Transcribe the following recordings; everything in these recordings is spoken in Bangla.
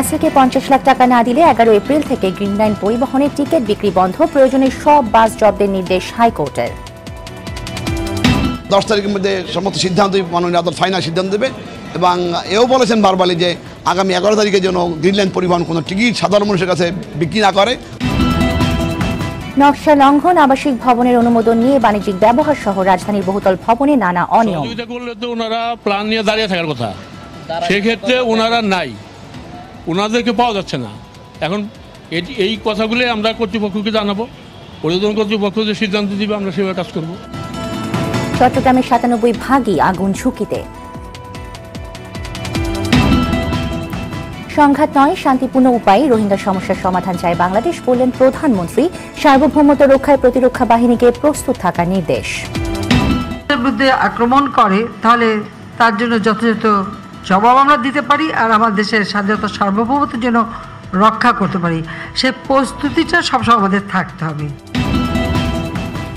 ন্যাসাকে পঞ্চাশ লাখ টাকা না দিলে এগারো এপ্রিল থেকে গ্রিন লাইন পরিবহনের টিকিট বিক্রি বন্ধ প্রয়োজনে সব বাস জব্দের নির্দেশ হাইকোর্টের দশ তারিখের মধ্যে সমস্ত সিদ্ধান্ত মাননীয় আদালত ফাইনাল সিদ্ধান্ত দেবে এবং এও বলেছেন বারবালি যে আগামী এগারো তারিখে যেন গ্রিন লাইন পরিবহন কোনো টিকিট সাধারণ মানুষের কাছে বিক্রি না করে নকশা লঙ্ঘন আবাসিক ভবনের অনুমোদন নিয়ে বাণিজ্যিক ব্যবহার সহ রাজধানীর বহুতল ভবনে নানা অনিয়ম করলে তো ওনারা প্ল্যান নিয়ে দাঁড়িয়ে থাকার কথা সেক্ষেত্রে ওনারা নাই ওনাদেরকে পাওয়া যাচ্ছে না এখন এই কথাগুলো আমরা কর্তৃপক্ষকে জানাবো পরিবর্তন কর্তৃপক্ষ যে সিদ্ধান্ত দিবে আমরা সেভাবে কাজ করব চট্টগ্রামের সাতানব্বই ভাগই আগুন ঝুঁকিতে সংঘাত নয় শান্তিপূর্ণ উপায়ে রোহিঙ্গা সমস্যার সমাধান চায় বাংলাদেশ বললেন প্রধানমন্ত্রী সার্বভৌমত্ব রক্ষায় প্রতিরক্ষা বাহিনীকে প্রস্তুত থাকার নির্দেশ আক্রমণ করে তাহলে তার জন্য যথাযথ জবাব আমরা দিতে পারি আর আমার দেশের স্বাধীনতা সার্বভৌমত্বের জন্য রক্ষা করতে পারি সে প্রস্তুতিটা সবসময় আমাদের থাকতে হবে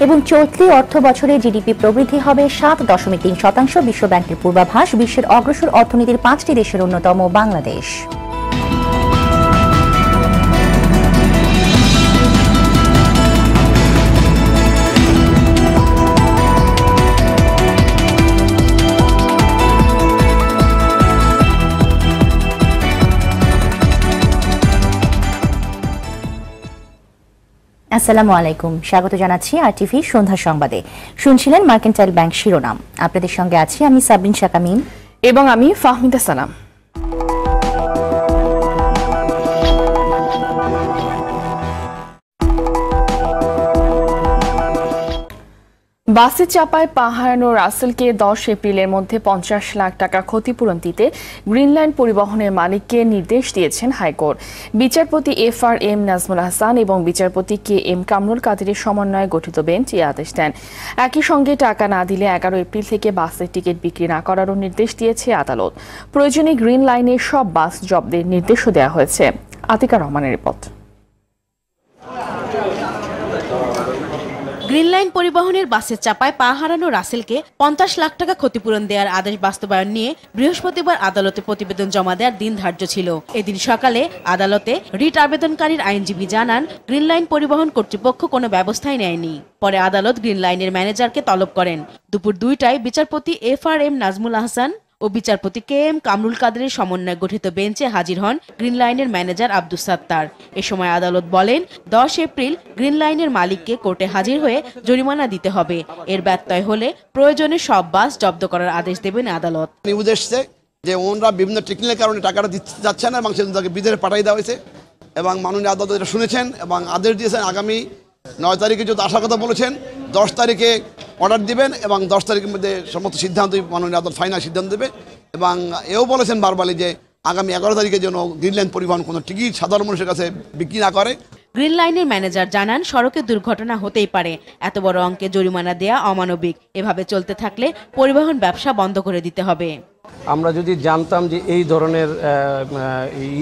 এবং চলতি অর্থ বছরে জিডিপি প্রবৃদ্ধি হবে সাত দশমিক তিন শতাংশ বিশ্বব্যাংকের পূর্বাভাস বিশ্বের অগ্রসর অর্থনীতির পাঁচটি দেশের অন্যতম বাংলাদেশ আসসালামু আলাইকুম স্বাগত জানাচ্ছি আর টিভি সন্ধ্যা সংবাদে শুনছিলেন মার্কেন্টাইল ব্যাংক শিরোনাম আপনাদের সঙ্গে আছি আমি সাবিন শাকামিম এবং আমি ফাহমিদা সালাম বাসে চাপায় পা হারানো রাসেলকে দশ এপ্রিলের মধ্যে পঞ্চাশ লাখ টাকা ক্ষতিপূরণ দিতে গ্রিনল্যান্ড পরিবহনের মালিককে নির্দেশ দিয়েছেন হাইকোর্ট বিচারপতি F R M Nazmul Hasan এবং বিচারপতি কে এম কামরুল কাদেরের সমন্বয়ে গঠিত বেঞ্চ এই আদেশ দেন একই সঙ্গে টাকা না দিলে এগারো এপ্রিল থেকে বাসের টিকিট বিক্রি না করারও নির্দেশ দিয়েছে আদালত প্রয়োজনে গ্রিন লাইনে সব বাস জব্দের নির্দেশও দেওয়া হয়েছে আতিকা রহমানের রিপোর্ট গ্রিন লাইন পরিবহনের বাসের চাপায় পা হারানো রাসেলকে পঞ্চাশ লাখ টাকা ক্ষতিপূরণ দেওয়ার আদেশ বাস্তবায়ন নিয়ে বৃহস্পতিবার আদালতে প্রতিবেদন জমা দেওয়ার দিন ধার্য ছিল এদিন সকালে আদালতে রিট আবেদনকারীর আইনজীবী জানান গ্রিন লাইন পরিবহন কর্তৃপক্ষ কোনো ব্যবস্থাই নেয়নি পরে আদালত গ্রিন লাইনের ম্যানেজারকে তলব করেন দুপুর দুইটায় বিচারপতি F R M Nazmul Ahsan ও বিচারপতি কে এম কামরুল কাদের সমন্বয়ে গঠিত বেঞ্চে হাজির হন গ্রিন লাইনের ম্যানেজার আব্দুস সাত্তার এ সময় আদালত বলেন দশ এপ্রিল গ্রিন লাইনের মালিককে কোর্টে হাজির হয়ে জরিমানা দিতে হবে এর ব্যত্যয় হলে প্রয়োজনে সব বাস জব্দ করার আদেশ দেবেন আদালত যে ওনরা বিভিন্ন টেকনিক্যাল কারণে টাকাটা দিতে যাচ্ছে না এবং সেজন্য তাকে বিদেশে পাঠিয়ে দেওয়া হয়েছে এবং মাননীয় আদালত এটা শুনেছেন এবং আদেশ দিয়েছেন আগামী নয় তারিখে যদি আসার কথা বলেছেন দশ তারিখে অর্ডার দিবেন এবং দশ তারিখের মধ্যে সমস্ত সিদ্ধান্তই মাননীয় আদালত ফাইনাল সিদ্ধান্ত দেবে এবং এও বলেছেন বারবারই যে আগামী এগারো তারিখে যেন গ্রিনল্যান্ড পরিবহন কোনো টিকিট সাধারণ মানুষের কাছে বিক্রি না করে গ্রিন লাইনের ম্যানেজার জানান সড়কে দুর্ঘটনা হতেই পারে এত বড় অঙ্কে জরিমানা দেয়া অমানবিক এভাবে চলতে থাকলে পরিবহন ব্যবসা বন্ধ করে দিতে হবে আমরা যদি জানতাম যে এই ধরনের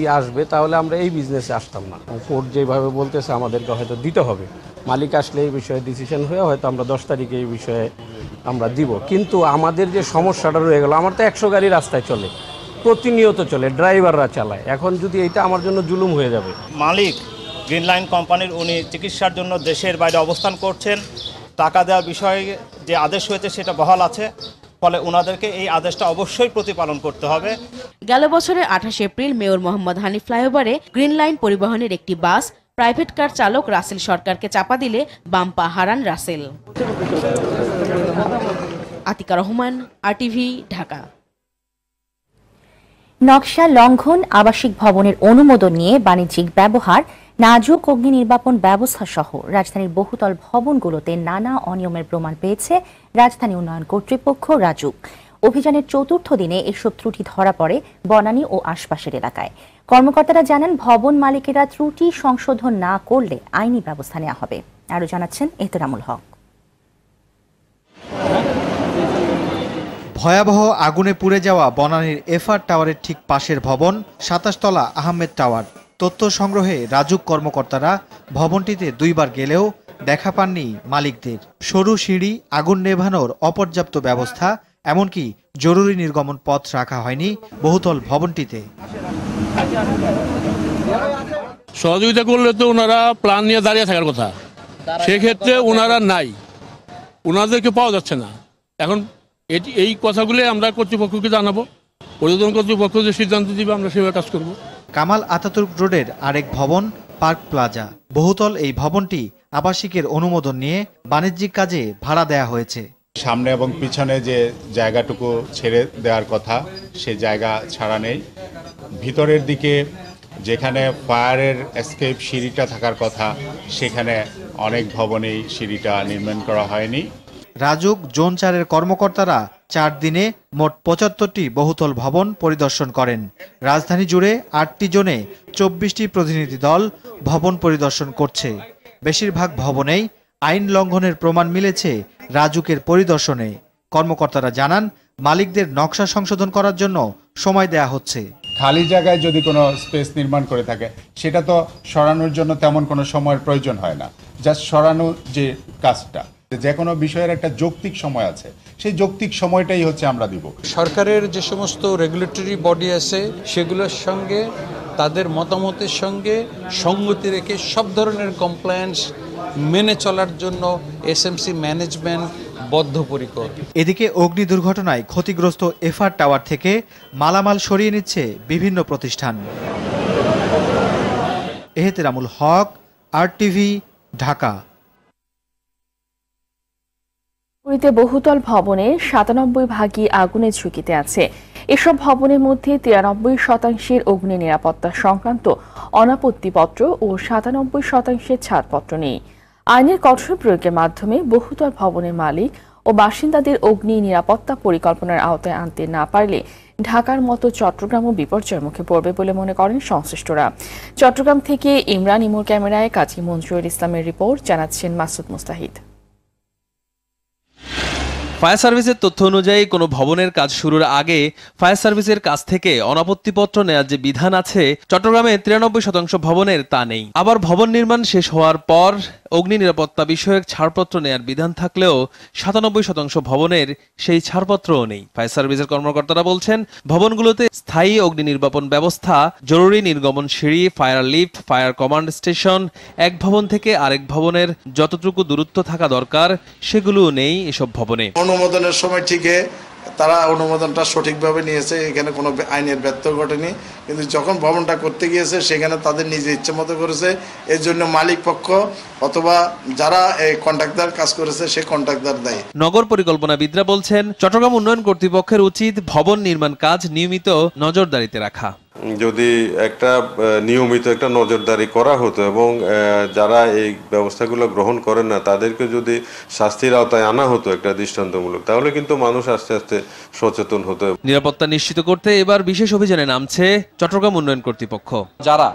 ই আসবে তাহলে আমরা এই বিজনেসে আসতাম না কোর্ট যেভাবে বলতেছে আমাদেরকে হয়তো দিতে হবে মালিক আসলে এই বিষয়ে ডিসিশন হয়ে হয়তো আমরা দশ তারিখে এই বিষয়ে আমরা দিব কিন্তু আমাদের যে সমস্যাটা রয়ে গেল আমার তো একশো গাড়ি রাস্তায় চলে প্রতিনিয়ত চলে ড্রাইভাররা চালায় এখন যদি এটা আমার জন্য জুলুম হয়ে যাবে মালিক গ্রিন লাইন কোম্পানির উনি চিকিৎসার জন্য দেশের বাইরে অবস্থান করছেন টাকা দেওয়ার বিষয়ে যে আদেশ হয়েছে সেটা বহাল আছে ফলে ওনাদেরকে এই আদেশটা অবশ্যই প্রতিপালন করতে হবে গেল বছরের আঠাশ এপ্রিল মেয়র মোহাম্মদ হানিফ ফ্লাইওভারে গ্রিন লাইন পরিবহনের একটি বাস প্রাইভেট কার চালক রাসেল সরকারকে চাপা দিলে বাম্পা হারান রাসেল আতিকা রহমান আরটিভি ঢাকা নকশা লঙ্ঘন আবাসিক ভবনের অনুমোদন নিয়ে বাণিজ্যিক ব্যবহার নাজুক অগ্নি নির্বাপন ব্যবস্থা সহ রাজধানীর বহুতল ভবনগুলোতে নানা অনিয়মের প্রমাণ পেয়েছে রাজধানী উন্নয়ন কর্তৃপক্ষ রাজুক অভিযানের চতুর্থ দিনে এসব ত্রুটি ধরা পড়ে বনানী ও আশপাশের এলাকায় কর্মকর্তারা জানান ভবন মালিকেরা ত্রুটি সংশোধন না করলে আইনি ব্যবস্থা নেওয়া হবে আরও জানাচ্ছেন এতরামুল হক ভয়াবহ আগুনে পুড়ে যাওয়া বনানীর এফআর টাওয়ারের ঠিক পাশের ভবন সাতাশতলা আহমেদ টাওয়ার তথ্য সংগ্রহে রাজুক কর্মকর্তারা ভবনটিতে দুইবার গেলেও দেখা পাননি মালিকদের সরু সিঁড়ি আগুন নেভানোর অপর্যাপ্ত ব্যবস্থা এমনকি জরুরি নির্গমন পথ রাখা হয়নি বহুতল ভবনটিতে সহযোগিতা করলে তো ওনারা প্ল্যান নিয়ে দাঁড়িয়ে থাকার কথা সেক্ষেত্রে ওনারা নাই ওনাদেরকে পাওয়া যাচ্ছে না এখন এটি এই কথাগুলি আমরা কর্তৃপক্ষকে জানাবো পরিবর্তন কর্তৃপক্ষ যে সিদ্ধান্ত দিবে আমরা সেভাবে কাজ করব কামাল আতাতুর্ক রোডের আরেক ভবন পার্ক প্লাজা বহুতল এই ভবনটি আবাসিকের অনুমোদন নিয়ে বাণিজ্যিক কাজে ভাড়া দেয়া হয়েছে সামনে এবং পিছনে যে জায়গাটুকু ছেড়ে দেওয়ার কথা সে জায়গা ছাড়া নেই ভিতরের দিকে যেখানে ফায়ারের এসকেপ সিঁড়িটা থাকার কথা সেখানে অনেক ভবনেই সিঁড়িটা নির্মাণ করা হয়নি রাজুক জোন চারের কর্মকর্তারা চার দিনে মোট পঁচাত্তরটি বহুতল ভবন পরিদর্শন করেন রাজধানী জুড়ে আটটি জোনে চব্বিশটি প্রতিনিধি দল ভবন পরিদর্শন করছে বেশিরভাগ ভবনেই আইন লঙ্ঘনের প্রমাণ মিলেছে রাজুকের পরিদর্শনে কর্মকর্তারা জানান মালিকদের নকশা সংশোধন করার জন্য সময় দেয়া হচ্ছে খালি জায়গায় যদি কোনো স্পেস নির্মাণ করে থাকে সেটা তো সরানোর জন্য তেমন কোনো সময়ের প্রয়োজন হয় না জাস্ট সরানো যে কাজটা যে কোনো বিষয়ের একটা যৌক্তিক সময় আছে সেই যৌক্তিক সময়টাই হচ্ছে আমরা দিব সরকারের যে সমস্ত রেগুলেটরি বডি আছে সেগুলোর সঙ্গে তাদের মতামতের সঙ্গে সঙ্গতি রেখে সব ধরনের কমপ্লায়েন্স মেনে চলার জন্য এসএমসি ম্যানেজমেন্ট বদ্ধপরিকর এদিকে অগ্নি দুর্ঘটনায় ক্ষতিগ্রস্ত এফআর টাওয়ার থেকে মালামাল সরিয়ে নিচ্ছে বিভিন্ন প্রতিষ্ঠান এহেতেরামুল হক আর টিভি ঢাকা পুরীতে বহুতল ভবনে সাতানব্বই ভাগই আগুনের ঝুঁকিতে আছে এসব ভবনের মধ্যে তিরানব্বই শতাংশের অগ্নি নিরাপত্তা সংক্রান্ত অনাপত্তিপত্র ও সাতানব্বই শতাংশের ছাড়পত্র নেই আইনের কঠোর প্রয়োগের মাধ্যমে বহুতল ভবনের মালিক ও বাসিন্দাদের অগ্নি নিরাপত্তা পরিকল্পনার আওতায় আনতে না পারলে ঢাকার মতো চট্টগ্রামও বিপর্যয়ের মুখে পড়বে বলে মনে করেন সংশ্লিষ্টরা চট্টগ্রাম থেকে ইমরান ইমুর ক্যামেরায় কাজী মঞ্জুরুল ইসলামের রিপোর্ট জানাচ্ছেন মাসুদ মুস্তাহিদ ফায়ার সার্ভিসের তথ্য অনুযায়ী কোনো ভবনের কাজ শুরুর আগে ফায়ার সার্ভিসের কাছ থেকে অনাপত্তিপত্র নেওয়ার যে বিধান আছে চট্টগ্রামে তিরানব্বই শতাংশ ভবনের তা নেই আবার ভবন নির্মাণ শেষ হওয়ার পর অগ্নি নিরাপত্তা বিষয়ক ছাড়পত্র নেয়ার বিধান থাকলেও সাতানব্বই শতাংশ ভবনের সেই ছাড়পত্রও নেই ফায়ার সার্ভিসের কর্মকর্তারা বলছেন ভবনগুলোতে স্থায়ী অগ্নি নির্বাপন ব্যবস্থা জরুরি নির্গমন সিঁড়ি fire lift fire command station এক ভবন থেকে আরেক ভবনের যতটুকু দূরত্ব থাকা দরকার সেগুলোও নেই এসব ভবনে অনুমোদনের সময় ঠিকই তারা অনুমোদনটা সঠিকভাবে নিয়েছে এখানে কোনো আইনের ব্যর্থ ঘটেনি কিন্তু যখন ভবনটা করতে গিয়েছে সেখানে তাদের নিজে ইচ্ছে মতো করেছে এর জন্য মালিক পক্ষ অথবা যারা এই কন্ট্রাক্টার কাজ করেছে সে কন্ট্রাক্টার দেয় নগর পরিকল্পনাবিদরা বলছেন চট্টগ্রাম উন্নয়ন কর্তৃপক্ষের উচিত ভবন নির্মাণ কাজ নিয়মিত নজরদারিতে রাখা যদি একটা নিয়মিত একটা নজরদারি করা হতো এবং যারা এই ব্যবস্থাগুলো গ্রহণ করেন না তাদেরকে যদি শাস্তির আওতায় আনা হতো একটা দৃষ্টান্তমূলক তাহলে কিন্তু মানুষ আস্তে আস্তে করতে সচেতন হতে নিরাপত্তা নিশ্চিত করতে এবার বিশেষ অভিযানে নামছে চট্টগ্রাম উন্নয়ন কর্তৃপক্ষ যারা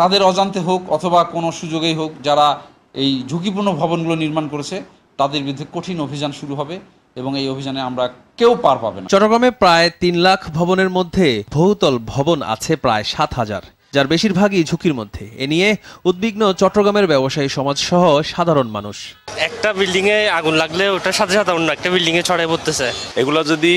তাদের অজান্তে হোক অথবা কোনো সুযোগেই হোক যারা এই ঝুঁকিপূর্ণ ভবনগুলো নির্মাণ করেছে তাদের বিরুদ্ধে কঠিন অভিযান শুরু হবে এবং এই অভিযানে আমরা কেউ পার পাবে না চট্টগ্রামে প্রায় তিন লাখ ভবনের মধ্যে বহুতল ভবন আছে প্রায় সাত হাজার যার বেশিরভাগই ঝুঁকির মধ্যে এ নিয়ে উদ্বিগ্ন চট্টগ্রামের ব্যবসায়ী সমাজ সহ সাধারণ মানুষ একটা বিল্ডিং এ আগুন লাগলে ওটা সাথে সাথে অন্য একটা বিল্ডিং এ ছড়াই পড়তেছে এগুলো যদি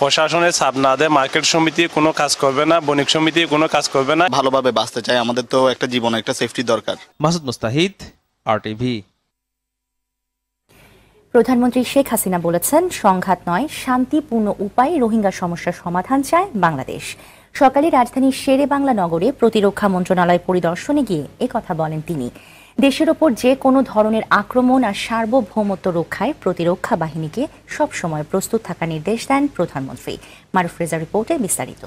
প্রশাসনের ছাপ না দেয় মার্কেট সমিতি কোনো কাজ করবে না বণিক সমিতি কোনো কাজ করবে না ভালোভাবে বাঁচতে চাই আমাদের তো একটা জীবন একটা সেফটি দরকার মাসুদ মুস্তাহিদ আর টিভি প্রধানমন্ত্রী শেখ হাসিনা বলেছেন সংঘাত নয় শান্তিপূর্ণ উপায়ে রোহিঙ্গা সমস্যার সমাধান চায় বাংলাদেশ সকালে রাজধানীর শেরে বাংলা নগরে প্রতিরক্ষা মন্ত্রণালয় পরিদর্শনে গিয়ে কথা বলেন তিনি দেশের ওপর যে কোনো ধরনের আক্রমণ আর সার্বভৌমত্ব রক্ষায় প্রতিরক্ষা বাহিনীকে সবসময় প্রস্তুত থাকার নির্দেশ দেন প্রধানমন্ত্রী মারুফ রেজা রিপোর্টে বিস্তারিত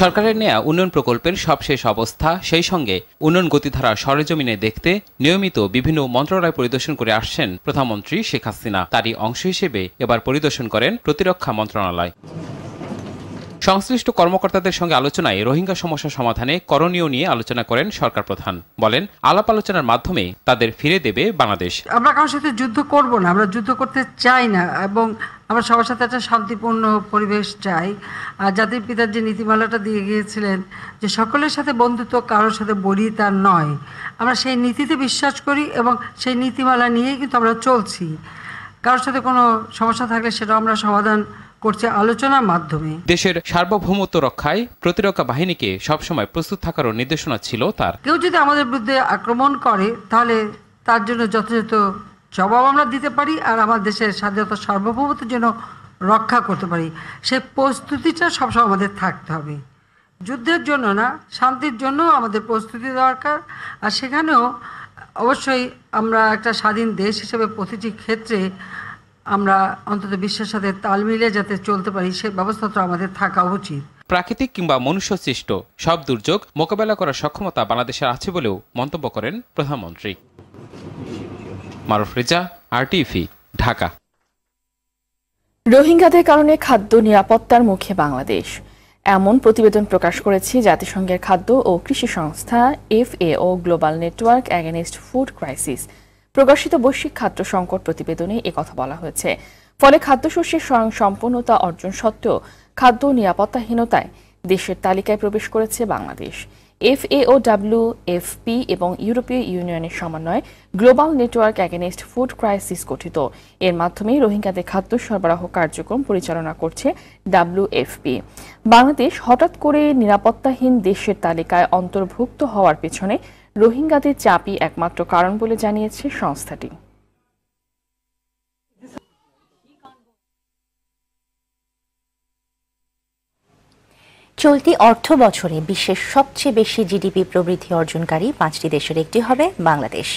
সরকারের নেয়া উন্নয়ন প্রকল্পের সবশেষ অবস্থা সেই সঙ্গে উন্নয়ন গতিধারা সরেজমিনে দেখতে নিয়মিত বিভিন্ন মন্ত্রণালয় পরিদর্শন করে আসছেন প্রধানমন্ত্রী শেখ হাসিনা তারই অংশ হিসেবে এবার পরিদর্শন করেন প্রতিরক্ষা মন্ত্রণালয় সংশ্লিষ্ট কর্মকর্তাদের সঙ্গে আলোচনায় রোহিঙ্গা সমস্যা সমাধানে করণীয় নিয়ে আলোচনা করেন সরকার প্রধান বলেন আলাপ আলোচনার মাধ্যমে তাদের ফিরে দেবে বাংলাদেশ আমরা কারোর সাথে যুদ্ধ করব না আমরা যুদ্ধ করতে চাই না এবং আমরা সবার সাথে একটা শান্তিপূর্ণ পরিবেশ চাই আর জাতির পিতার যে নীতিমালাটা দিয়ে গিয়েছিলেন যে সকলের সাথে বন্ধুত্ব কারোর সাথে বলি তার নয় আমরা সেই নীতিতে বিশ্বাস করি এবং সেই নীতিমালা নিয়েই কিন্তু আমরা চলছি কারোর সাথে কোনো সমস্যা থাকলে সেটা আমরা সমাধান করছে আলোচনার মাধ্যমে দেশের সার্বভৌমত্ব রক্ষায় প্রতিরক্ষা বাহিনীকে সবসময় প্রস্তুত থাকারও নির্দেশনা ছিল তার কেউ যদি আমাদের বিরুদ্ধে আক্রমণ করে তাহলে তার জন্য যথাযথ জবাব আমরা দিতে পারি আর আমার দেশের স্বাধীনতা সার্বভৌমত্ব জন্য রক্ষা করতে পারি সে প্রস্তুতিটা সবসময় আমাদের থাকতে হবে যুদ্ধের জন্য না শান্তির জন্য আমাদের প্রস্তুতি দরকার আর সেখানেও অবশ্যই আমরা একটা স্বাধীন দেশ হিসেবে প্রতিটি ক্ষেত্রে আমরা অন্তত বিশ্বের সাথে তাল মিলে যাতে চলতে পারি সে ব্যবস্থা তো আমাদের থাকা উচিত প্রাকৃতিক কিংবা মনুষ্য সৃষ্ট সব দুর্যোগ মোকাবেলা করার সক্ষমতা বাংলাদেশের আছে বলেও মন্তব্য করেন প্রধানমন্ত্রী মারুফ রেজা আরটিভি ঢাকা রোহিঙ্গাদের কারণে খাদ্য নিরাপত্তার মুখে বাংলাদেশ এমন প্রতিবেদন প্রকাশ করেছে জাতিসংঘের খাদ্য ও কৃষি সংস্থা FAO global network against food crisis প্রকাশিত বৈশ্বিক খাদ্য সংকট প্রতিবেদনে কথা বলা হয়েছে ফলে খাদ্যশস্যের স্বয়ং সম্পূর্ণতা অর্জন সত্ত্বেও খাদ্য নিরাপত্তাহীনতায় দেশের তালিকায় প্রবেশ করেছে বাংলাদেশ এফএও ডাব্লিউ এফপি এবং ইউরোপীয় ইউনিয়নের সমন্বয়ে global network against food crisis গঠিত এর মাধ্যমে রোহিঙ্গাদের খাদ্য সরবরাহ কার্যক্রম পরিচালনা করছে ডাব্লিউ পি বাংলাদেশ হঠাৎ করে নিরাপত্তাহীন দেশের তালিকায় অন্তর্ভুক্ত হওয়ার পেছনে রোহিঙ্গাদের চাপই একমাত্র কারণ বলে জানিয়েছে সংস্থাটি চলতি অর্থ বছরে বিশ্বের সবচেয়ে বেশি জিডিপি প্রবৃদ্ধি অর্জনকারী পাঁচটি দেশের একটি হবে বাংলাদেশ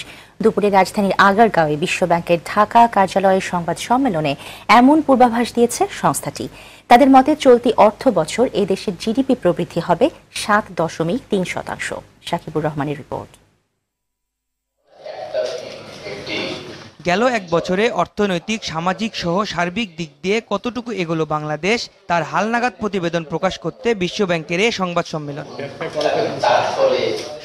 দুপুরে রাজধানীর আগারগাঁওয়ে বিশ্বব্যাংকের ঢাকা কার্যালয়ের সংবাদ সম্মেলনে এমন পূর্বাভাস দিয়েছে সংস্থাটি তাদের মতে চলতি অর্থ বছর এদেশের জিডিপি প্রবৃদ্ধি হবে সাত দশমিক তিন শতাংশ সাকিবুর রহমানের রিপোর্ট গেল এক বছরে অর্থনৈতিক সামাজিক সহ সার্বিক দিক দিয়ে কতটুকু এগোলো বাংলাদেশ তার হালনাগাদ প্রতিবেদন প্রকাশ করতে বিশ্বব্যাংকের এ সংবাদ সম্মেলন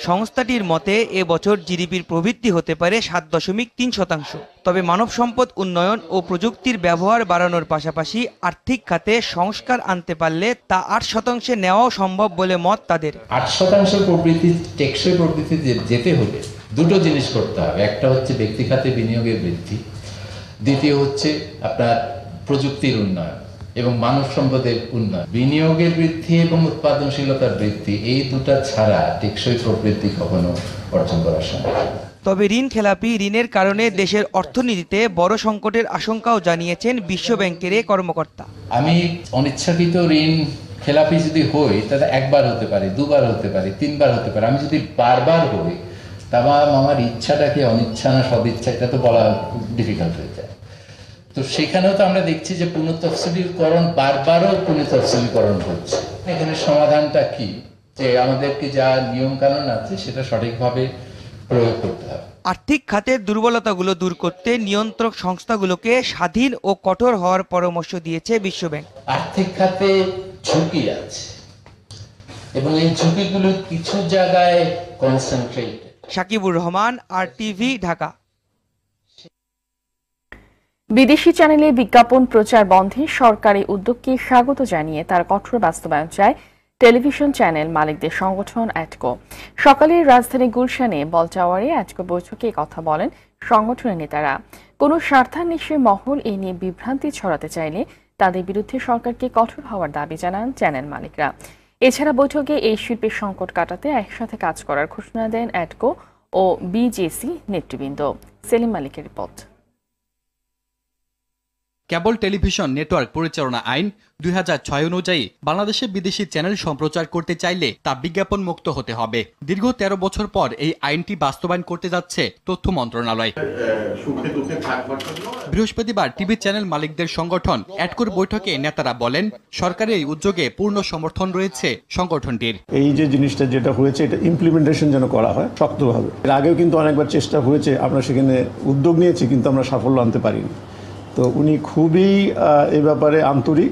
সংস্থাটির মতে এ বছর জিডিপির প্রবৃদ্ধি হতে পারে সাত দশমিক তিন শতাংশ তবে মানব সম্পদ উন্নয়ন ও প্রযুক্তির ব্যবহার বাড়ানোর পাশাপাশি আর্থিক খাতে সংস্কার আনতে পারলে তা আট শতাংশে নেওয়াও সম্ভব বলে মত তাদের আট শতাংশ প্রবৃদ্ধি টেকসই প্রবৃদ্ধি যেতে হবে দুটো জিনিস করতে হবে একটা হচ্ছে ব্যক্তি খাতে বিনিয়োগের বৃদ্ধি দ্বিতীয় হচ্ছে আপনার প্রযুক্তির উন্নয়ন এবং মানব সম্পদের উন্নয়ন বিনিয়োগের বৃদ্ধি এবং উৎপাদনশীলতার বৃদ্ধি এই দুটা ছাড়া টেকসই প্রবৃদ্ধি কখনো অর্জন করা সম্ভব তবে ঋণ খেলাপি ঋণের কারণে দেশের অর্থনীতিতে বড় সংকটের আশঙ্কাও জানিয়েছেন বিশ্ব বিশ্বব্যাংকের কর্মকর্তা আমি অনিচ্ছাকৃত ঋণ খেলাপি যদি হই তাহলে একবার হতে পারে দুবার হতে পারে তিনবার হতে পারে আমি যদি বারবার হই বাবা আমার ইচ্ছাটাকে অনিচ্ছা না সব ইচ্ছা এটা তো বলা ডিফিকাল্ট হয়ে যায় তো সেখানেও তো আমরা দেখছি যে পুনঃতফসিলিকরণ বারবারও পুনঃতফসিলিকরণ হচ্ছে এখানে সমাধানটা কি যে আমাদেরকে যা নিয়মকানুন আছে সেটা সঠিকভাবে প্রয়োগ করতে হবে আর্থিক খাতের দুর্বলতাগুলো দূর করতে নিয়ন্ত্রক সংস্থাগুলোকে স্বাধীন ও কঠোর হওয়ার পরামর্শ দিয়েছে বিশ্বব্যাংক আর্থিক খাতে ঝুঁকি আছে এবং এই ঝুঁকিগুলো কিছু জায়গায় concentrate Sakibur Rahman R TV Dhaka বিদেশি চ্যানেলে বিজ্ঞাপন প্রচার বন্ধে সরকারি উদ্যোগকে স্বাগত জানিয়ে তার কঠোর বাস্তবায়ন চায় টেলিভিশন চ্যানেল মালিকদের সংগঠন অ্যাটকো সকালে রাজধানী গুলশানে বল টাওয়ারে অ্যাটকো বৈঠকে কথা বলেন সংগঠনের নেতারা কোনো স্বার্থান্বেষে মহল এ নিয়ে বিভ্রান্তি ছড়াতে চাইলে তাদের বিরুদ্ধে সরকারকে কঠোর হওয়ার দাবি জানান চ্যানেল মালিকরা এছাড়া বৈঠকে এই শিল্পের সংকট কাটাতে একসাথে কাজ করার ঘোষণা দেন অ্যাডকো ও বিজেসি নেতৃবৃন্দ সেলিম মালিকের রিপোর্ট কেবল টেলিভিশন নেটওয়ার্ক পরিচালনা আইন দুই অনুযায়ী বাংলাদেশে বিদেশি চ্যানেল সম্প্রচার করতে চাইলে তা বিজ্ঞাপন মুক্ত হতে হবে দীর্ঘ ১৩ বছর পর এই আইনটি বাস্তবায়ন করতে যাচ্ছে তথ্য মন্ত্রণালয় বৃহস্পতিবার টিভি চ্যানেল মালিকদের সংগঠন অ্যাটকোর বৈঠকে নেতারা বলেন সরকারের এই উদ্যোগে পূর্ণ সমর্থন রয়েছে সংগঠনটির এই যে জিনিসটা যেটা হয়েছে এটা ইমপ্লিমেন্টেশন যেন করা হয় শক্তভাবে এর আগেও কিন্তু অনেকবার চেষ্টা হয়েছে আমরা সেখানে উদ্যোগ নিয়েছি কিন্তু আমরা সাফল্য আনতে পারিনি তো উনি খুবই এ ব্যাপারে আন্তরিক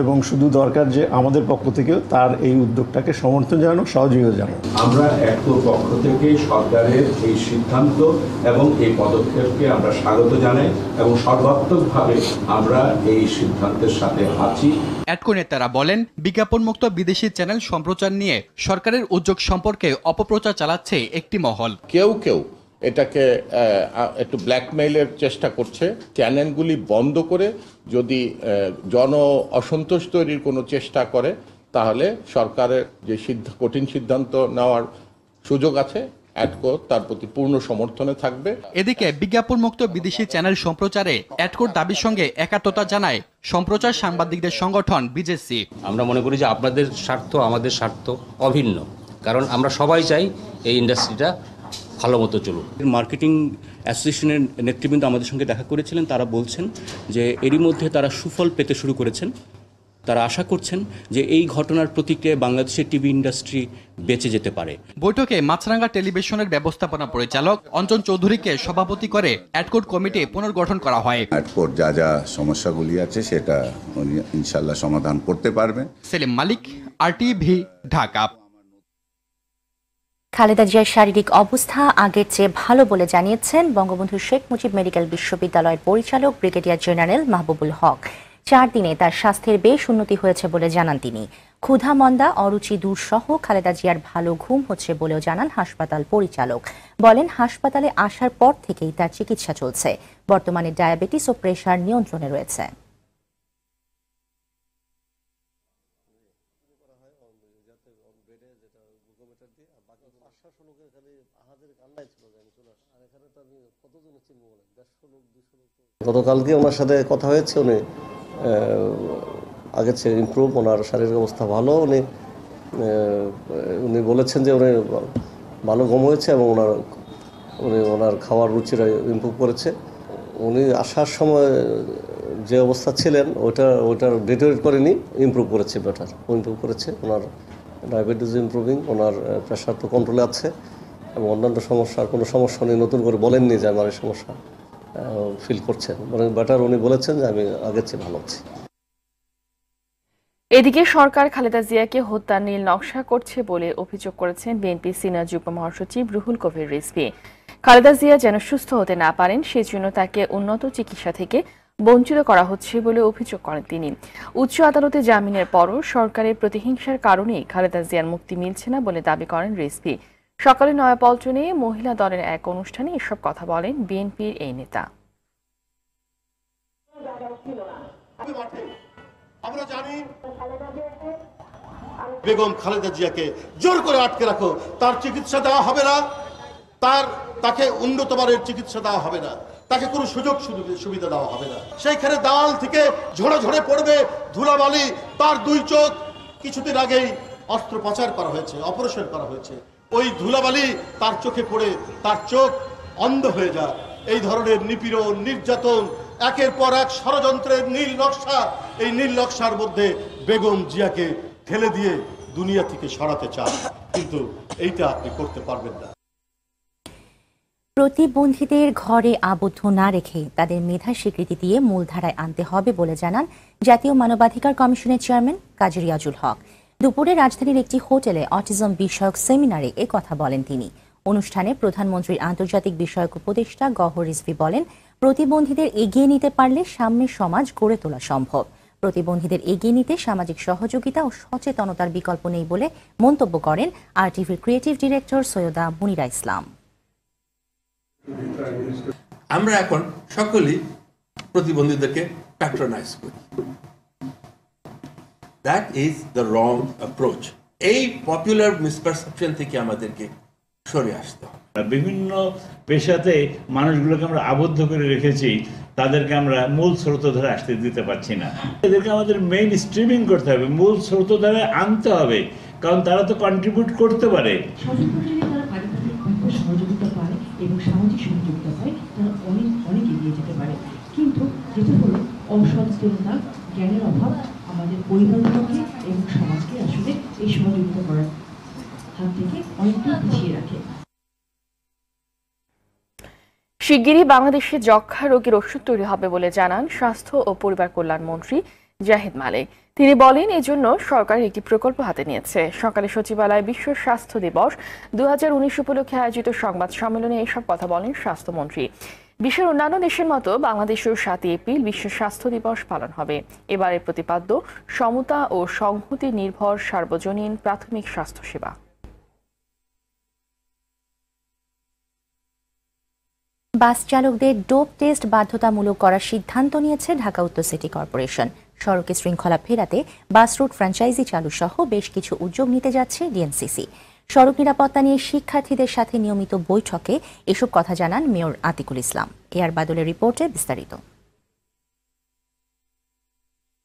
এবং শুধু দরকার যে আমাদের পক্ষ থেকেও তার এই উদ্যোগটাকে সমর্থন জানানো সহযোগিতা জানানো আমরা এক পক্ষ থেকে সরকারের এই সিদ্ধান্ত এবং এই পদক্ষেপকে আমরা স্বাগত জানাই এবং সর্বাত্মকভাবে আমরা এই সিদ্ধান্তের সাথে আছি অ্যাটকো নেতারা বলেন বিজ্ঞাপনমুক্ত বিদেশি চ্যানেল সম্প্রচার নিয়ে সরকারের উদ্যোগ সম্পর্কে অপপ্রচার চালাচ্ছে একটি মহল কেউ কেউ এটাকে একটু ব্ল্যাকমেইলের চেষ্টা করছে চ্যানেলগুলি বন্ধ করে যদি জন অসন্তোষ তৈরির কোনো চেষ্টা করে তাহলে সরকারের যে সিদ্ধ কঠিন সিদ্ধান্ত নেওয়ার সুযোগ আছে অ্যাডকো তার প্রতি পূর্ণ সমর্থনে থাকবে এদিকে বিজ্ঞাপন মুক্ত বিদেশি চ্যানেল সম্প্রচারে অ্যাডকোর দাবির সঙ্গে একাত্মতা জানায় সম্প্রচার সাংবাদিকদের সংগঠন বিজেসি আমরা মনে করি যে আপনাদের স্বার্থ আমাদের স্বার্থ অভিন্ন কারণ আমরা সবাই চাই এই ইন্ডাস্ট্রিটা ভালো মতো চলুক মার্কেটিং অ্যাসোসিয়েশনের নেতৃবৃন্দ আমাদের সঙ্গে দেখা করেছিলেন তারা বলছেন যে এরই মধ্যে তারা সুফল পেতে শুরু করেছেন তারা আশা করছেন যে এই ঘটনার প্রতিক্রিয়ায় বাংলাদেশের টিভি ইন্ডাস্ট্রি বেঁচে যেতে পারে বৈঠকে মাছরাঙ্গা টেলিভিশনের ব্যবস্থাপনা পরিচালক অঞ্চন চৌধুরীকে সভাপতি করে অ্যাডকোর্ট কমিটি পুনর্গঠন করা হয় অ্যাডকোর্ট যা যা সমস্যাগুলি আছে সেটা উনি ইনশাল্লাহ সমাধান করতে পারবেন সেলিম মালিক আরটিভি ঢাকা খালেদা জিয়ার শারীরিক অবস্থা আগের চেয়ে ভালো বলে জানিয়েছেন বঙ্গবন্ধু শেখ মুজিব মেডিকেল বিশ্ববিদ্যালয়ের পরিচালক ব্রিগেডিয়ার জেনারেল মাহবুবুল হক চার দিনে তার স্বাস্থ্যের বেশ উন্নতি হয়েছে বলে জানান তিনি ক্ষুধা মন্দা অরুচি দূর সহ খালেদা জিয়ার ভালো ঘুম হচ্ছে বলেও জানান হাসপাতাল পরিচালক বলেন হাসপাতালে আসার পর থেকেই তার চিকিৎসা চলছে বর্তমানে ডায়াবেটিস ও প্রেশার নিয়ন্ত্রণে রয়েছে গতকালকে ওনার সাথে কথা হয়েছে উনি আগের চেয়ে ইম্প্রুভ ওনার শারীরিক অবস্থা ভালো উনি উনি বলেছেন যে উনি ভালো গম হয়েছে এবং ওনার উনি ওনার খাওয়ার রুচিটা ইম্প্রুভ করেছে উনি আসার সময় যে অবস্থা ছিলেন ওইটা ওইটার ডেটোরেট করেনি ইম্প্রুভ করেছে বেটার ইম্প্রুভ করেছে ওনার ডায়াবেটিস ইম্প্রুভিং ওনার প্রেশার তো কন্ট্রোলে আছে এবং অন্যান্য সমস্যার কোনো সমস্যা উনি নতুন করে বলেননি যে আমার এই সমস্যা ফিল করছেন মানে বেটার উনি বলেছেন যে আমি আগের চেয়ে ভালো আছি এদিকে সরকার খালেদা জিয়াকে হত্যার নীল নকশা করছে বলে অভিযোগ করেছেন বিএনপি সিনিয়র যুগ্ম মহাসচিব রুহুল কবির রিসভি খালেদা জিয়া যেন সুস্থ হতে না পারেন সেজন্য তাকে উন্নত চিকিৎসা থেকে বঞ্চিত করা হচ্ছে বলে অভিযোগ করেন তিনি উচ্চ আদালতে জামিনের পরও সরকারের প্রতিহিংসার কারণে খালেদা জিয়ার মুক্তি মিলছে না বলে দাবি করেন রিসভি সকালে নয়াপল্টনে মহিলা দলের এক অনুষ্ঠানে এসব কথা বলেন বিএনপির এই নেতা বেগম খালেদা জিয়াকে জোর করে আটকে রাখো তার চিকিৎসা দেওয়া হবে না তার তাকে উন্নত মানের চিকিৎসা দেওয়া হবে না তাকে কোনো সুযোগ সুবিধা দেওয়া হবে না সেইখানে দাল থেকে ঝরে ঝরে পড়বে ধুলাবালি তার দুই চোখ কিছুদিন আগেই অস্ত্রোপচার করা হয়েছে অপারেশন করা হয়েছে ওই ধুলাবালি তার চোখে পড়ে তার চোখ অন্ধ হয়ে যায় এই ধরনের নিপীড়ন নির্যাতন একের পর এক ষড়যন্ত্রের নীল নকশা এই নীল নকশার মধ্যে বেগম জিয়াকে ঠেলে দিয়ে দুনিয়া থেকে সরাতে চান কিন্তু এইটা আপনি করতে পারবেন না প্রতিবন্ধীদের ঘরে আবদ্ধ না রেখে তাদের মেধা স্বীকৃতি দিয়ে মূলধারায় আনতে হবে বলে জানান জাতীয় মানবাধিকার কমিশনের চেয়ারম্যান কাজী রিয়াজুল হক দুপুরে রাজধানীর একটি হোটেলে অটিজম বিষয়ক সেমিনারে এ কথা বলেন তিনি অনুষ্ঠানে প্রধানমন্ত্রীর আন্তর্জাতিক বিষয়ক উপদেষ্টা গহর রিজভি বলেন প্রতিবন্ধীদের এগিয়ে নিতে পারলে সামনে সমাজ গড়ে তোলা সম্ভব প্রতিবন্ধীদের এগিয়ে নিতে সামাজিক সহযোগিতা ও সচেতনতার বিকল্প নেই বলে মন্তব্য করেন আরটিভির ক্রিয়েটিভ ডিরেক্টর সৈয়দা মুনিরা ইসলাম আমরা এখন সকলেই প্রতিবন্ধীদেরকে প্যাট্রোনাইজ করি that is the wrong approach এই পপুলার মিসপারসেপশন থেকে আমাদেরকে সরে আসতে হবে বিভিন্ন পেশাতে মানুষগুলোকে আমরা আবদ্ধ করে রেখেছি তাদেরকে আমরা মূল স্রোতধারে আসতে দিতে পারছি না এদেরকে আমাদের মেইন স্ট্রিমিং করতে হবে মূল স্রোতধারে আনতে হবে কারণ তারা তো কন্ট্রিবিউট করতে পারে পারে কিন্তু যেটা হলো অসচেতনতা জ্ঞানের অভাব আমাদের পরিবারগুলোকে এবং সমাজকে আসলে এই সহযোগিতা করার হাত থেকে অনেকটা পিছিয়ে রাখে শিগগিরই বাংলাদেশে যক্ষা রোগীর ওষুধ তৈরি হবে বলে জানান স্বাস্থ্য ও পরিবার কল্যাণ মন্ত্রী জাহিদ মালিক তিনি বলেন এই জন্য সরকার একটি প্রকল্প হাতে নিয়েছে সকালে সচিবালয়ে বিশ্ব স্বাস্থ্য দিবস দু উপলক্ষে আয়োজিত সংবাদ সম্মেলনে এসব কথা বলেন স্বাস্থ্যমন্ত্রী বিশ্বের অন্যান্য দেশের মতো বাংলাদেশেও সাত এপ্রিল বিশ্ব স্বাস্থ্য দিবস পালন হবে এবারে প্রতিপাদ্য সমতা ও সংহতি নির্ভর সার্বজনীন প্রাথমিক স্বাস্থ্যসেবা বাস চালকদের ডোপ টেস্ট বাধ্যতামূলক করার সিদ্ধান্ত নিয়েছে ঢাকা উত্তর সিটি কর্পোরেশন সড়কে শৃঙ্খলা ফেরাতে বাস রুট ফ্র্যাঞ্চাইজি চালু সহ বেশ কিছু উদ্যোগ নিতে যাচ্ছে ডিএনসিসি সড়ক নিরাপত্তা নিয়ে শিক্ষার্থীদের সাথে নিয়মিত বৈঠকে এসব কথা জানান মেয়র আতিকুল ইসলাম এয়ার বাদলের রিপোর্টে বিস্তারিত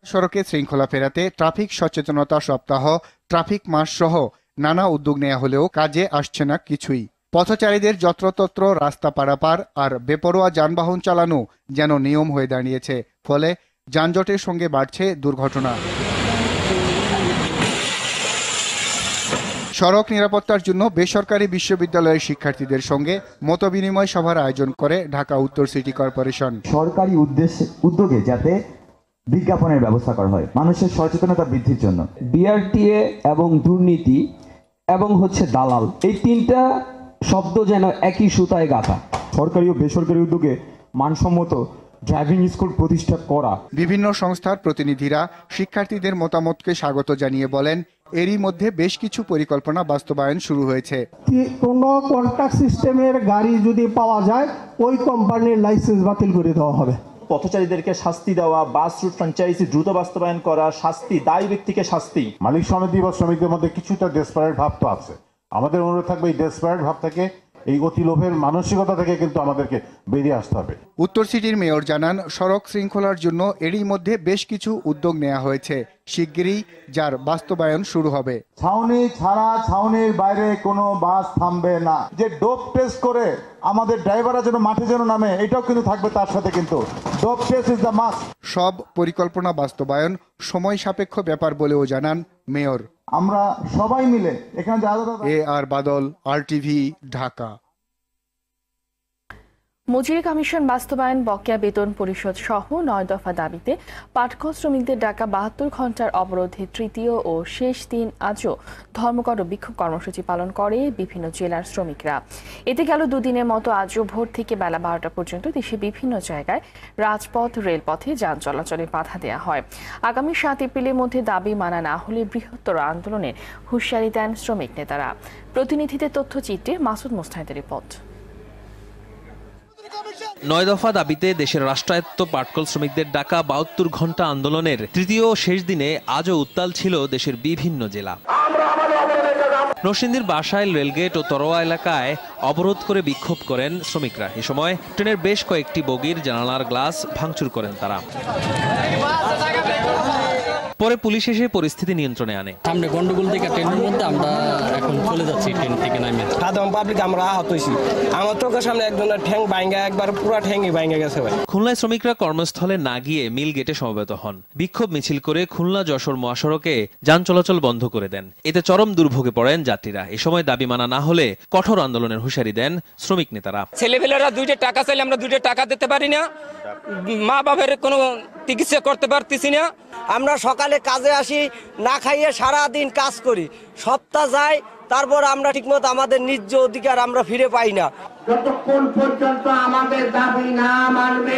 সড়কে শৃঙ্খলা ফেরাতে ট্রাফিক সচেতনতা সপ্তাহ ট্রাফিক মাস সহ নানা উদ্যোগ নেওয়া হলেও কাজে আসছে না কিছুই পথচারীদের যত্রতত্র রাস্তা পারাপার আর বেপরোয়া যানবাহন চালানো যেন নিয়ম হয়ে দাঁড়িয়েছে ফলে যানজটের সঙ্গে বাড়ছে দুর্ঘটনা সড়ক নিরাপত্তার জন্য বেসরকারি বিশ্ববিদ্যালয়ের শিক্ষার্থীদের সঙ্গে মত বিনিময় সভার আয়োজন করে ঢাকা উত্তর সিটি কর্পোরেশন সরকারি উদ্দেশ্যে উদ্যোগে যাতে বিজ্ঞাপনের ব্যবস্থা করা হয় মানুষের সচেতনতা বৃদ্ধির জন্য বিআরটিএ এবং দুর্নীতি এবং হচ্ছে দালাল এই তিনটা শব্দ যেন একই সুতায় গাথা সরকারি ও বেসরকারি উদ্যোগে মানসম্মত ড্রাইভিং স্কুল প্রতিষ্ঠা করা বিভিন্ন সংস্থার প্রতিনিধিরা শিক্ষার্থীদের মতামতকে স্বাগত জানিয়ে বলেন এরই মধ্যে বেশ কিছু পরিকল্পনা বাস্তবায়ন শুরু হয়েছে কোনো কন্ট্রাক্ট সিস্টেমের গাড়ি যদি পাওয়া যায় ওই কোম্পানির লাইসেন্স বাতিল করে দেওয়া হবে পথচারীদেরকে শাস্তি দেওয়া বাস রুট ফ্রাঞ্চাইজি দ্রুত বাস্তবায়ন করা শাস্তি দায়ী ব্যক্তিকে শাস্তি মালিক সমিতি বা শ্রমিকদের মধ্যে কিছুটা ডেসপারেট ভাব তো আছে আমাদের অনুরোধ থাকবে এই ডেসপারেট ভাব থেকে এই অতি লোভের মানসিকতা থেকে কিন্তু আমাদেরকে বেরিয়ে আসতে হবে উত্তর সিটির মেয়র জানান সড়ক শৃঙ্খলার জন্য এরই মধ্যে বেশ কিছু উদ্যোগ নেওয়া হয়েছে শিগগিরই যার বাস্তবায়ন শুরু হবে ছাউনি ছাড়া ছাউনির বাইরে কোনো বাস থামবে না যে ডোপ টেস্ট করে আমাদের ড্রাইভাররা যেন মাঠে যেন নামে এটাও কিন্তু থাকবে তার সাথে কিন্তু dope test is the must সব পরিকল্পনা বাস্তবায়ন সময় সাপেক্ষ ব্যাপার বলেও জানান মেয়র আমরা সবাই মিলে এখানে এ আর বাদল আর টিভি ঢাকা মজুরি কমিশন বাস্তবায়ন বকেয়া বেতন পরিষদ সহ নয় দফা দাবিতে পাটকল শ্রমিকদের ডাকা বাহাত্তর ঘন্টার অবরোধে তৃতীয় ও শেষ দিন আজও ধর্মঘট ও বিক্ষোভ কর্মসূচি পালন করে বিভিন্ন জেলার শ্রমিকরা এতে গেল দুদিনের মতো আজও ভোর থেকে বেলা বারোটা পর্যন্ত দেশে বিভিন্ন জায়গায় রাজপথ রেলপথে যান চলাচলে বাধা দেওয়া হয় আগামী সাত এপ্রিলের মধ্যে দাবি মানা না হলে বৃহত্তর আন্দোলনের হুঁশিয়ারি দেন শ্রমিক নেতারা প্রতিনিধিদের তথ্যচিত্রে মাসুদ মোস্তাহিদের রিপোর্ট নয় দফা দাবিতে দেশের রাষ্ট্রায়ত্ত পাটকল শ্রমিকদের ডাকা বাহাত্তর ঘন্টা আন্দোলনের তৃতীয় শেষ দিনে আজও উত্তাল ছিল দেশের বিভিন্ন জেলা নরসিংদীর বাসায় রেলগেট ও তরোয়া এলাকায় অবরোধ করে বিক্ষোভ করেন শ্রমিকরা এ সময় ট্রেনের বেশ কয়েকটি বগির জানালার গ্লাস ভাঙচুর করেন তারা পরে পুলিশ এসে পরিস্থিতি নিয়ন্ত্রণে আনে সামনে গন্ডগোল থেকে ট্রেনের মধ্যে আমরা এখন চলে যাচ্ছি ট্রেন থেকে নামে সাধারণ পাবলিক আমরা আহত হয়েছি আমার চোখের সামনে একজন ঠ্যাং ভাঙ্গা একবার পুরো ঠ্যাংই ভাঙ্গা গেছে ভাই খুলনায় শ্রমিকরা কর্মস্থলে না গিয়ে মিল গেটে সমবেত হন বিক্ষোভ মিছিল করে খুলনা যশোর মহাসড়কে যান চলাচল বন্ধ করে দেন এতে চরম দুর্ভোগে পড়েন যাত্রীরা এ সময় দাবি মানা না হলে কঠোর আন্দোলনের হুঁশিয়ারি দেন শ্রমিক নেতারা ছেলেপেলেরা দুইটা টাকা চাইলে আমরা দুইটা টাকা দিতে পারি না মা বাবার কোনো চিকিৎসা করতে পারতেছি না আমরা সকাল সকালে কাজে আসি না খাইয়ে সারা দিন কাজ করি সপ্তাহ যায় তারপর আমরা ঠিকমতো আমাদের নিজ অধিকার আমরা ফিরে পাই না যতক্ষণ পর্যন্ত আমাদের দাবি না মানবে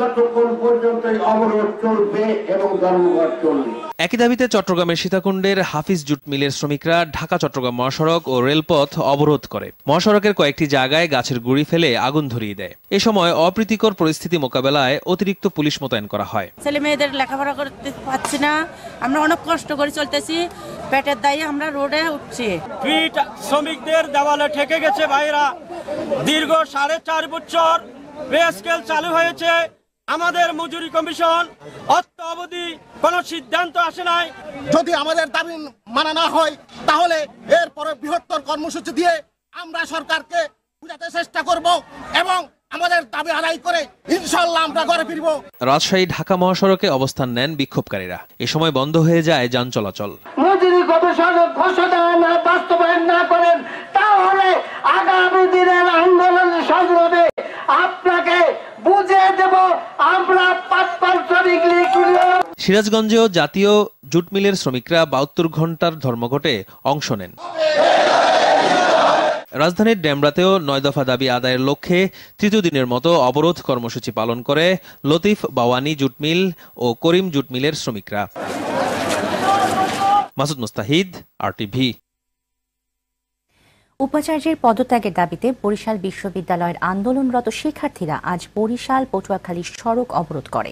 ততক্ষণ পর্যন্ত অবরোধ চলবে এবং ধর্মঘট চলবে একই দাবিতে চট্টগ্রামের সীতাকুণ্ডের হাফিজ জুট মিলের শ্রমিকরা ঢাকা চট্টগ্রাম মহাসড়ক ও রেলপথ অবরোধ করে মহাসড়কের কয়েকটি জায়গায় গাছের গুড়ি ফেলে আগুন ধরিয়ে দেয় এ সময় অপ্রীতিকর পরিস্থিতি মোকাবেলায় অতিরিক্ত পুলিশ মোতায়েন করা হয় ছেলে মেয়েদের লেখাপড়া করতে পারছি না আমরা অনেক কষ্ট করে চলতেছি পেটের দায়ে আমরা রোডে উঠছি শ্রমিকদের দেওয়ালে ঠেকে গেছে ভাইরা দীর্ঘ সাড়ে চার বছর চালু হয়েছে আমাদের মজুরি কমিশন অর্থ অবধি কোনো সিদ্ধান্ত আসে নাই যদি আমাদের দাবি মানা না হয় তাহলে এরপরে বৃহত্তর কর্মসূচি দিয়ে আমরা সরকারকে বুঝাতে চেষ্টা করব এবং করে রাজশাহী ঢাকা মহাসড়কে অবস্থান নেন বিক্ষোভকারীরা এ সময় বন্ধ হয়ে যায় যান চলাচল তাহলে আগামী আপনাকে আমরা সিরাজগঞ্জেও জাতীয় জুট মিলের শ্রমিকরা বাহাত্তর ঘন্টার ধর্মঘটে অংশ নেন রাজধানীর ডেমরাতেও নয় দফা দাবি আদায়ের লক্ষ্যে তৃতীয় দিনের মতো অবরোধ কর্মসূচি পালন করে লতিফ বাওয়ানি জুটমিল ও করিম জুটমিলের শ্রমিকরা মাসুদ মুস্তাহিদ আরটিভি উপাচার্যের পদত্যাগের দাবিতে বরিশাল বিশ্ববিদ্যালয়ের আন্দোলনরত শিক্ষার্থীরা আজ বরিশাল পটুয়াখালী সড়ক অবরোধ করে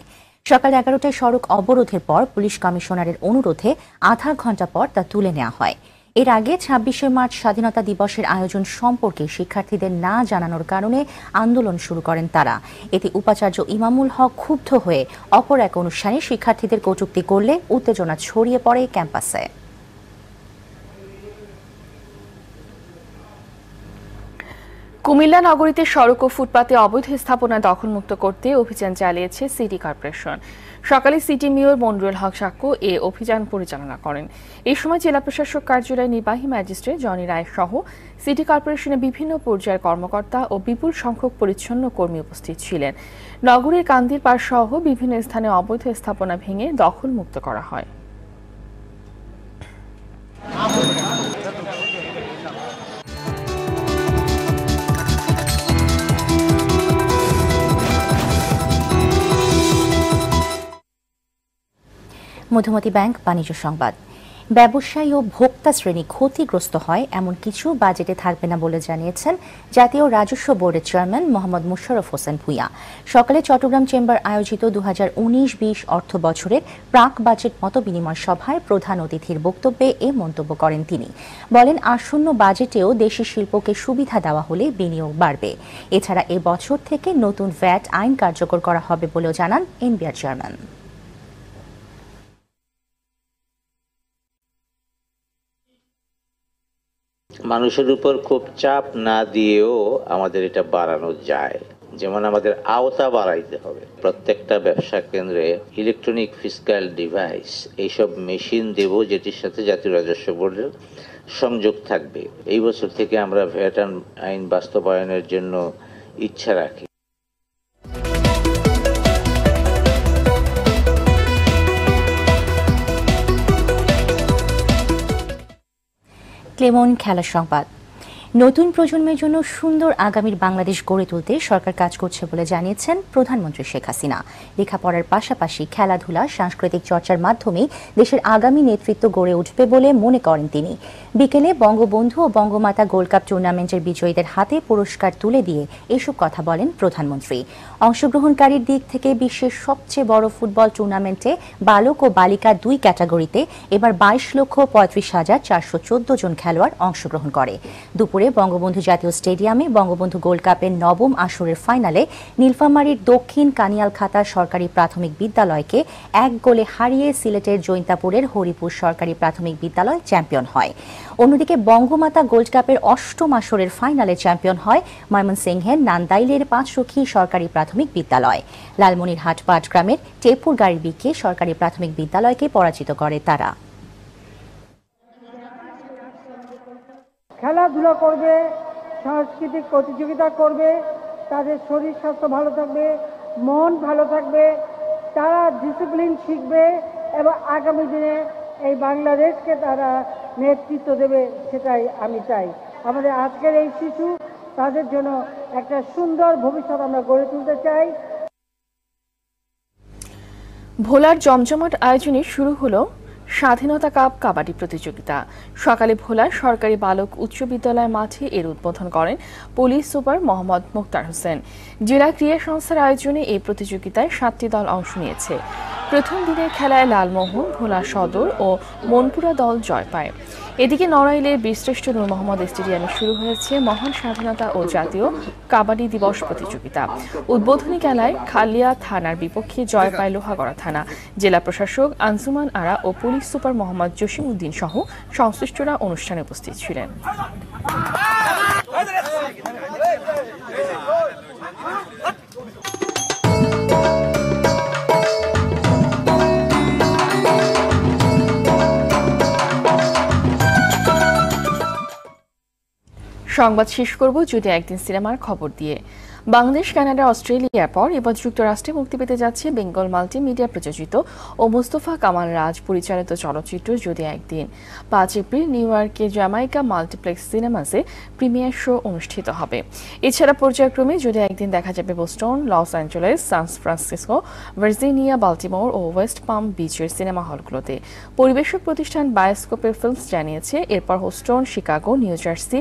সকাল এগারোটায় সড়ক অবরোধের পর পুলিশ কমিশনারের অনুরোধে আধা ঘন্টা পর তা তুলে নেওয়া হয় এর আগে ছাব্বিশে মার্চ স্বাধীনতা দিবসের আয়োজন সম্পর্কে শিক্ষার্থীদের না জানানোর কারণে আন্দোলন শুরু করেন তারা এতে উপাচার্য ইমামুল হক ক্ষুব্ধ হয়ে অপর এক অনুষ্ঠানে শিক্ষার্থীদের কটুক্তি করলে উত্তেজনা ছড়িয়ে পড়ে ক্যাম্পাসে কুমিল্লা নগরীতে সড়ক ও ফুটপাতে অবৈধ স্থাপনা দখলমুক্ত করতে অভিযান চালিয়েছে সিটি কর্পোরেশন সকালে সিটি মেয়র মনরুল হক সাক্ষ্য এ অভিযান পরিচালনা করেন এই সময় জেলা প্রশাসক কার্যালয়ের নির্বাহী ম্যাজিস্ট্রেট জনি রায় সহ সিটি কর্পোরেশনের বিভিন্ন পর্যায়ের কর্মকর্তা ও বিপুল সংখ্যক পরিচ্ছন্ন কর্মী উপস্থিত ছিলেন নগরের কান্দির পাড় সহ বিভিন্ন স্থানে অবৈধ স্থাপনা ভেঙে দখলমুক্ত করা হয় মধুমতি ব্যাংক বাণিজ্য সংবাদ ব্যবসায়ী ও ভোক্তা শ্রেণী ক্ষতিগ্রস্ত হয় এমন কিছু বাজেটে থাকবে না বলে জানিয়েছেন জাতীয় রাজস্ব বোর্ডের চেয়ারম্যান মোহাম্মদ মুশারফ হোসেন ভুইয়া সকালে চট্টগ্রাম চেম্বার আয়োজিত দু হাজার উনিশ বিশ অর্থ বছরের প্রাক বাজেট মত বিনিময় সভায় প্রধান অতিথির বক্তব্যে এ মন্তব্য করেন তিনি বলেন আসন্ন বাজেটেও দেশি শিল্পকে সুবিধা দেওয়া হলে বিনিয়োগ বাড়বে এছাড়া এ বছর থেকে নতুন ভ্যাট আইন কার্যকর করা হবে বলেও জানান এনবিআর চেয়ারম্যান মানুষের উপর খুব চাপ না দিয়েও আমাদের এটা বাড়ানো যায় যেমন আমাদের আওতা বাড়াইতে হবে প্রত্যেকটা ব্যবসা কেন্দ্রে ইলেকট্রনিক ফিজিক্যাল ডিভাইস এইসব মেশিন দেব যেটির সাথে জাতীয় রাজস্ব বোর্ডের সংযোগ থাকবে এই বছর থেকে আমরা ভ্যাট আইন বাস্তবায়নের জন্য ইচ্ছা রাখি ক্লেমন খেলা সংবাদ নতুন প্রজন্মের জন্য সুন্দর আগামীর বাংলাদেশ গড়ে তুলতে সরকার কাজ করছে বলে জানিয়েছেন প্রধানমন্ত্রী শেখ হাসিনা লেখাপড়ার পাশাপাশি খেলাধুলা সাংস্কৃতিক চর্চার মাধ্যমে দেশের আগামী নেতৃত্ব গড়ে উঠবে বলে মনে করেন তিনি বিকেলে বঙ্গবন্ধু ও বঙ্গমাতা গোল্ড কাপ টুর্নামেন্টের বিজয়ীদের হাতে পুরস্কার তুলে দিয়ে এসব কথা বলেন প্রধানমন্ত্রী অংশগ্রহণকারীর দিক থেকে বিশ্বের সবচেয়ে বড় ফুটবল টুর্নামেন্টে বালক ও বালিকা দুই ক্যাটাগরিতে এবার বাইশ লক্ষ পঁয়ত্রিশ হাজার চারশো চোদ্দ জন খেলোয়াড় অংশগ্রহণ করে দুপুরে বঙ্গবন্ধু জাতীয় স্টেডিয়ামে বঙ্গবন্ধু গোল্ড কাপের নবম আসরের ফাইনালে নীলফামারীর দক্ষিণ কানিয়ালখাতা সরকারি প্রাথমিক বিদ্যালয়কে এক গোলে হারিয়ে সিলেটের জৈন্তাপুরের হরিপুর সরকারি প্রাথমিক বিদ্যালয় চ্যাম্পিয়ন হয় অন্যদিকে বঙ্গমাতা গোল্ড কাপের অষ্টম আসরের ফাইনালে চ্যাম্পিয়ন হয় ময়মনসিংহের নান্দাইলের পাঁচসখী সরকারি প্রাথমিক বিদ্যালয় লালমনির হাটপাট গ্রামের টেপুর গাড়ি বিকে সরকারি প্রাথমিক বিদ্যালয়কে পরাজিত করে তারা খেলাধুলা করবে সাংস্কৃতিক প্রতিযোগিতা করবে তাদের শরীর স্বাস্থ্য ভালো থাকবে মন ভালো থাকবে তারা ডিসিপ্লিন শিখবে এবং আগামী দিনে এই বাংলাদেশকে তারা নেতৃত্ব দেবে সেটাই আমি চাই আমাদের আজকের এই শিশু তাদের জন্য একটা সুন্দর ভবিষ্যৎ আমরা গড়ে তুলতে চাই ভোলার জমজমাট আয়োজনে শুরু হলো স্বাধীনতা কাপ কাবাডি প্রতিযোগিতা সকালে ভোলা সরকারি বালক উচ্চ বিদ্যালয় মাঠে এর উদ্বোধন করেন পুলিশ সুপার মোহাম্মদ মুক্তার হোসেন জেলা ক্রীড়া সংস্থার আয়োজনে এই প্রতিযোগিতায় সাতটি দল অংশ নিয়েছে প্রথম দিনের খেলায় লালমোহন ভোলা সদর ও মনপুরা দল জয় পায় এদিকে নড়াইলের বীরশ্রেষ্ঠ নূর মোহাম্মদ স্টেডিয়ামে শুরু হয়েছে মহান স্বাধীনতা ও জাতীয় কাবাডি দিবস প্রতিযোগিতা উদ্বোধনী খেলায় খালিয়া থানার বিপক্ষে জয় পায় লোহাগড়া থানা জেলা প্রশাসক আনসুমান আরা ও পুলিশ সুপার মোহাম্মদ জসিম উদ্দিন সহ সংশ্লিষ্টরা অনুষ্ঠানে উপস্থিত ছিলেন সংবাদ শেষ করব যদি একদিন সিনেমার খবর দিয়ে বাংলাদেশ কানাডা অস্ট্রেলিয়ার পর এবার যুক্তরাষ্ট্রে মুক্তি পেতে যাচ্ছে বেঙ্গল মাল্টিমিডিয়া প্রযোজিত ও মোস্তফা কামাল রাজ পরিচালিত চলচ্চিত্র যদি একদিন পাঁচ এপ্রিল নিউ ইয়র্কে জ্যামাইকা মাল্টিপ্লেক্স সিনেমাসে প্রিমিয়ার শো অনুষ্ঠিত হবে এছাড়া পর্যায়ক্রমে যদি একদিন দেখা যাবে Boston Los Angeles San Francisco Virginia Baltimore ও ওয়েস্ট পাম বিচের সিনেমা হলগুলোতে পরিবেশক প্রতিষ্ঠান বায়োস্কোপের ফিল্মস জানিয়েছে এরপর হোস্টন শিকাগো নিউ জার্সি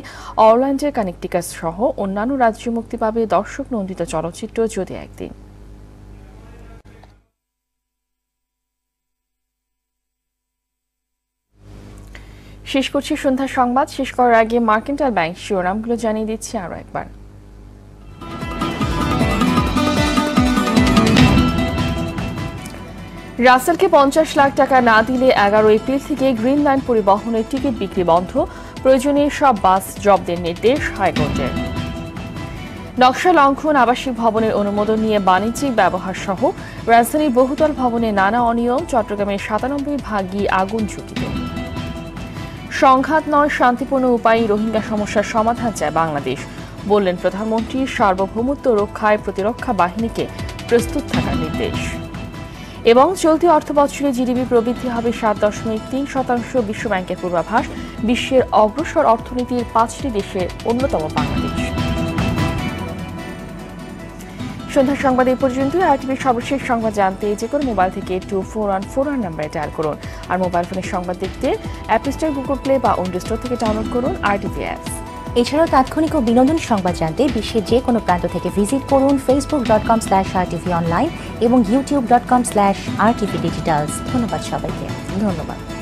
অরল্যান্ডের কানেকটিকাস সহ অন্যান্য রাজ্যে মুক্তি পাবে দর্শক দর্শক নন্দিত চলচ্চিত্র যদি একদিন শেষ করছি সন্ধ্যা সংবাদ শেষ করার আগে মার্কেন্টাল ব্যাংক শিরোনামগুলো জানিয়ে দিচ্ছি আরও একবার রাসেলকে পঞ্চাশ লাখ টাকা না দিলে এগারো এপ্রিল থেকে গ্রিন লাইন পরিবহনের টিকিট বিক্রি বন্ধ প্রয়োজনীয় সব বাস জব্দের নির্দেশ হাইকোর্টের নকশা লঙ্ঘন আবাসিক ভবনের অনুমোদন নিয়ে বাণিজ্যিক ব্যবহার সহ রাজধানীর বহুতল ভবনে নানা অনিয়ম চট্টগ্রামের সাতানব্বই ভাগই আগুন ঝুঁকিতে সংঘাত নয় শান্তিপূর্ণ উপায়ে রোহিঙ্গা সমস্যার সমাধান চায় বাংলাদেশ বললেন প্রধানমন্ত্রী সার্বভৌমত্ব রক্ষায় প্রতিরক্ষা বাহিনীকে প্রস্তুত থাকার নির্দেশ এবং চলতি অর্থবছরে জিডিপি প্রবৃদ্ধি হবে সাত দশমিক তিন শতাংশ বিশ্বব্যাংকের পূর্বাভাস বিশ্বের অগ্রসর অর্থনীতির পাঁচটি দেশে অন্যতম বাংলাদেশ সন্ধ্যা সংবাদ এই পর্যন্ত আরটিভির সর্বশেষ সংবাদ জানতে যে কোনো মোবাইল থেকে two four one four one নাম্বারে ডায়াল করুন আর মোবাইল ফোনের সংবাদ দেখতে অ্যাপ স্টোর গুগল প্লে বা অন্য স্টোর থেকে ডাউনলোড করুন আরটিভি টিভি অ্যাপস এছাড়াও তাৎক্ষণিক ও বিনোদন সংবাদ জানতে বিশ্বের যে কোনো প্রান্ত থেকে ভিজিট করুন Facebook dot com slash R TV online এবং YouTube dot com slash R TV digitals ধন্যবাদ সবাইকে ধন্যবাদ